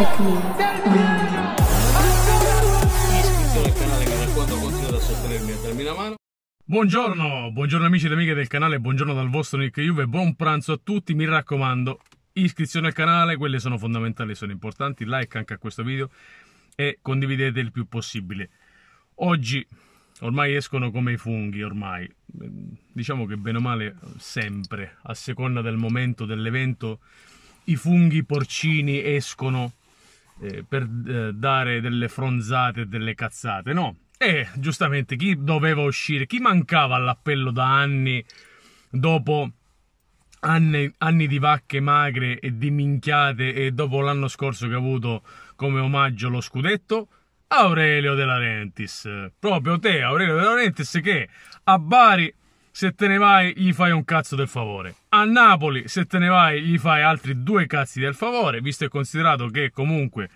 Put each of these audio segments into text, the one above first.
Eccomi. Buongiorno, buongiorno amici ed amiche del canale, buongiorno dal vostro Nick Juve, buon pranzo a tutti, mi raccomando, iscrizione al canale, quelle sono fondamentali, sono importanti, like anche a questo video e condividete il più possibile. Oggi ormai escono come i funghi, ormai diciamo che bene o male sempre, a seconda del momento dell'evento, i funghi porcini escono eh, per eh, dare delle fronzate e delle cazzate, no. E giustamente chi doveva uscire, chi mancava all'appello da anni dopo anni, anni di vacche magre e di minchiate e dopo l'anno scorso che ha avuto come omaggio lo scudetto? Aurelio De Laurentiis. Proprio te, Aurelio De Laurentiis, che a Bari se te ne vai gli fai un cazzo del favore. A Napoli, se te ne vai, gli fai altri due cazzi del favore, visto e considerato che comunque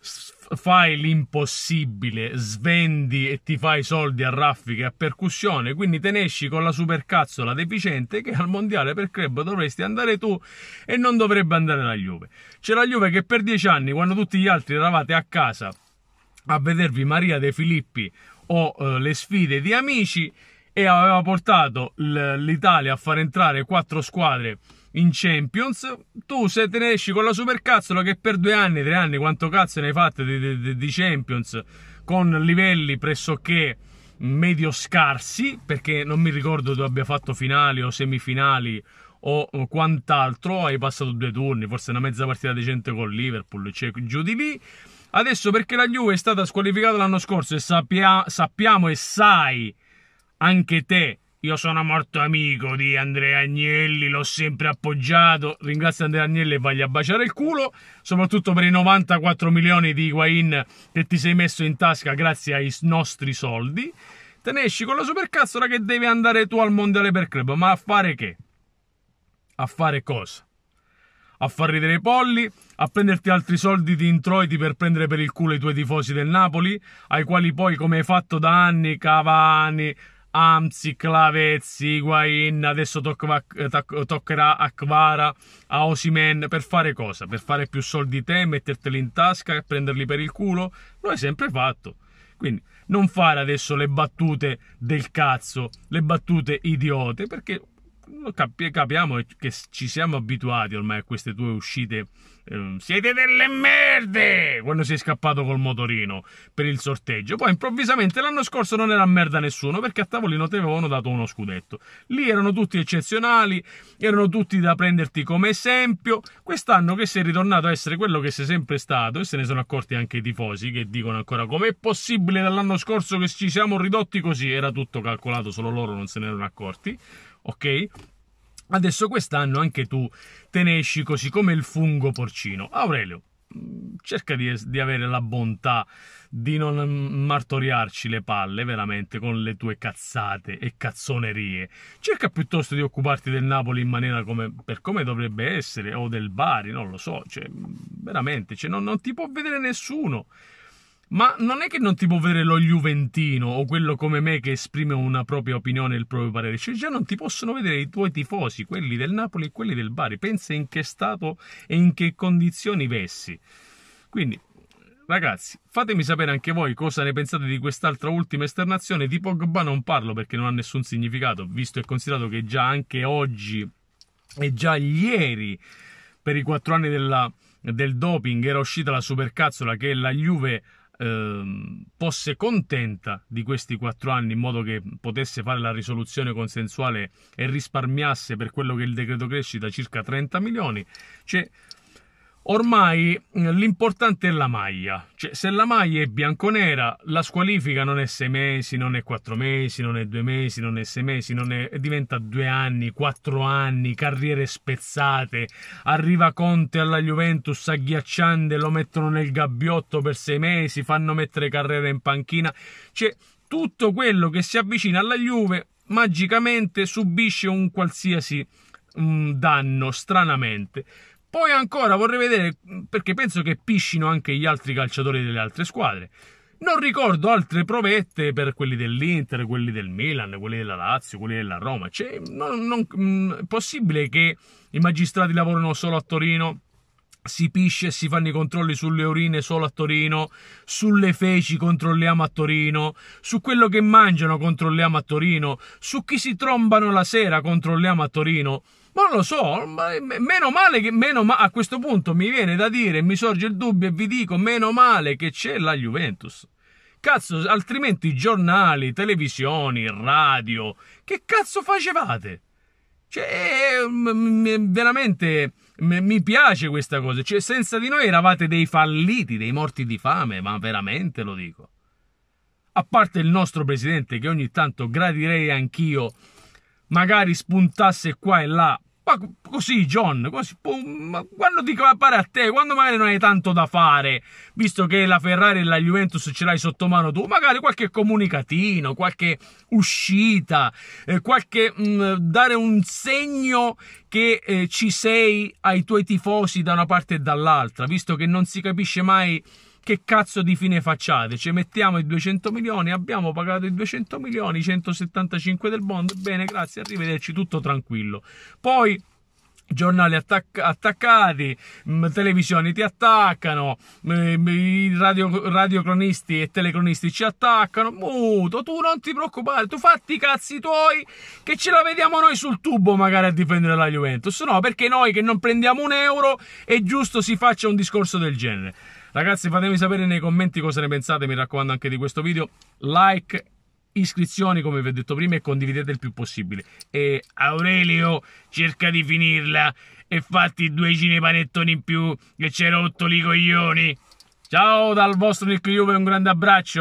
fai l'impossibile, svendi e ti fai soldi a raffiche a percussione, quindi te ne esci con la supercazzola deficiente che al mondiale per club dovresti andare tu e non dovrebbe andare la Juve. C'è la Juve che per dieci anni, quando tutti gli altri eravate a casa a vedervi Maria De Filippi o eh, le sfide di amici, e aveva portato l'Italia a far entrare quattro squadre in Champions. Tu se te ne esci con la supercazzola che per due anni, tre anni, quanto cazzo ne hai fatte di, di, di Champions con livelli pressoché medio scarsi, perché non mi ricordo tu abbia fatto finali o semifinali o, quant'altro, hai passato due turni, forse una mezza partita decente con Liverpool, cioè giù di lì. Adesso perché la Juve è stata squalificata l'anno scorso e sappia, sappiamo e sai anche te. Io sono morto amico di Andrea Agnelli, l'ho sempre appoggiato. Ringrazio Andrea Agnelli e vagli a baciare il culo, soprattutto per i 94 milioni di Higuain che ti sei messo in tasca grazie ai nostri soldi. Te ne esci con la supercazzola che devi andare tu al mondiale per club, ma a fare che? A fare cosa? A far ridere i polli, a prenderti altri soldi di introiti per prendere per il culo i tuoi tifosi del Napoli, ai quali poi, come hai fatto da anni, Cavani, Amzi, Clavezzi, Higuain, adesso tocca, tac, toccherà a Kvara, a Osimen, per fare cosa? Per fare più soldi di te, metterteli in tasca, e prenderli per il culo? Lo hai sempre fatto. Quindi non fare adesso le battute del cazzo, le battute idiote, perché Cap- capiamo che ci siamo abituati ormai a queste due uscite. Ehm, siete delle merde! Quando si è scappato col motorino per il sorteggio. Poi improvvisamente l'anno scorso non era merda nessuno perché a tavolino ti avevano dato uno scudetto. Lì erano tutti eccezionali, erano tutti da prenderti come esempio. Quest'anno che sei ritornato a essere quello che sei sempre stato e se ne sono accorti anche i tifosi che dicono ancora com'è possibile dall'anno scorso che ci siamo ridotti così. Era tutto calcolato, solo loro non se ne erano accorti ok? Adesso quest'anno anche tu te ne esci così come il fungo porcino. Aurelio, mm, cerca di, di, avere la bontà di non martoriarci le palle veramente con le tue cazzate e cazzonerie. Cerca piuttosto di occuparti del Napoli in maniera come, per come dovrebbe essere, o del Bari, non lo so, cioè, veramente, cioè, non, non ti può vedere nessuno ma non è che non ti può avere lo Juventino o quello come me che esprime una propria opinione e il proprio parere, cioè già non ti possono vedere i tuoi tifosi, quelli del Napoli e quelli del Bari, pensa in che stato e in che condizioni vessi. Quindi Ragazzi, fatemi sapere anche voi cosa ne pensate di quest'altra ultima esternazione. Di Pogba non parlo perché non ha nessun significato, visto e considerato che già anche oggi e già ieri, per i quattro anni della, del doping, era uscita la supercazzola che la Juve eh, fosse contenta di questi quattro anni in modo che potesse fare la risoluzione consensuale e risparmiasse per quello che è il decreto crescita circa 30 milioni. Cioè, Ormai eh, l'importante è la maglia, cioè se la maglia è bianconera la squalifica non è sei mesi, non è quattro mesi, non è due mesi, non è sei mesi, è... diventa due anni, quattro anni, carriere spezzate, arriva Conte alla Juventus agghiacciante, lo mettono nel gabbiotto per sei mesi, fanno mettere carriera in panchina, cioè tutto quello che si avvicina alla Juve magicamente subisce un qualsiasi mm, danno, stranamente. Poi ancora vorrei vedere, mm, perché penso che piscino anche gli altri calciatori delle altre squadre. Non ricordo altre provette per quelli dell'Inter, quelli del Milan, quelli della Lazio, quelli della Roma. Cioè, non, non, mh, mm, è possibile che i magistrati lavorino solo a Torino si pisce e si fanno i controlli sulle urine solo a Torino, sulle feci controlliamo a Torino, su quello che mangiano controlliamo a Torino, su chi si trombano la sera controlliamo a Torino. Ma non lo so, meno male che meno ma- a questo punto mi viene da dire, mi sorge il dubbio e vi dico, meno male che c'è la Juventus. Cazzo, altrimenti giornali, televisioni, radio, che cazzo facevate? Cioè, eh, veramente mi piace questa cosa. Cioè, senza di noi eravate dei falliti, dei morti di fame, ma veramente lo dico. A parte il nostro presidente, che ogni tanto gradirei anch'io, magari spuntasse qua e là ma così, John, così, boh, ma quando ti clappare a te, quando magari non hai tanto da fare, visto che la Ferrari e la Juventus ce l'hai sotto mano tu, magari qualche comunicatino, qualche uscita, eh, qualche mh, mm, dare un segno che eh, ci sei ai tuoi tifosi da una parte e dall'altra, visto che non si capisce mai che cazzo di fine facciate? Ci mettiamo i 200 milioni, abbiamo pagato i 200 milioni, 175 del bond, bene, grazie, arrivederci, tutto tranquillo. Poi giornali attac- attaccati, mh, mm, televisioni ti attaccano, mh, mm, i radio- radiocronisti e telecronisti ci attaccano, muto, tu non ti preoccupare, tu fatti i cazzi tuoi che ce la vediamo noi sul tubo magari a difendere la Juventus, no, perché noi che non prendiamo un euro è giusto si faccia un discorso del genere. Ragazzi, fatemi sapere nei commenti cosa ne pensate, mi raccomando, anche di questo video. Like, iscrizioni, come vi ho detto prima, e condividete il più possibile. E Aurelio, cerca di finirla e fatti due cinepanettoni in più che c'è rotto i coglioni. Ciao dal vostro Nick Juve, un grande abbraccio.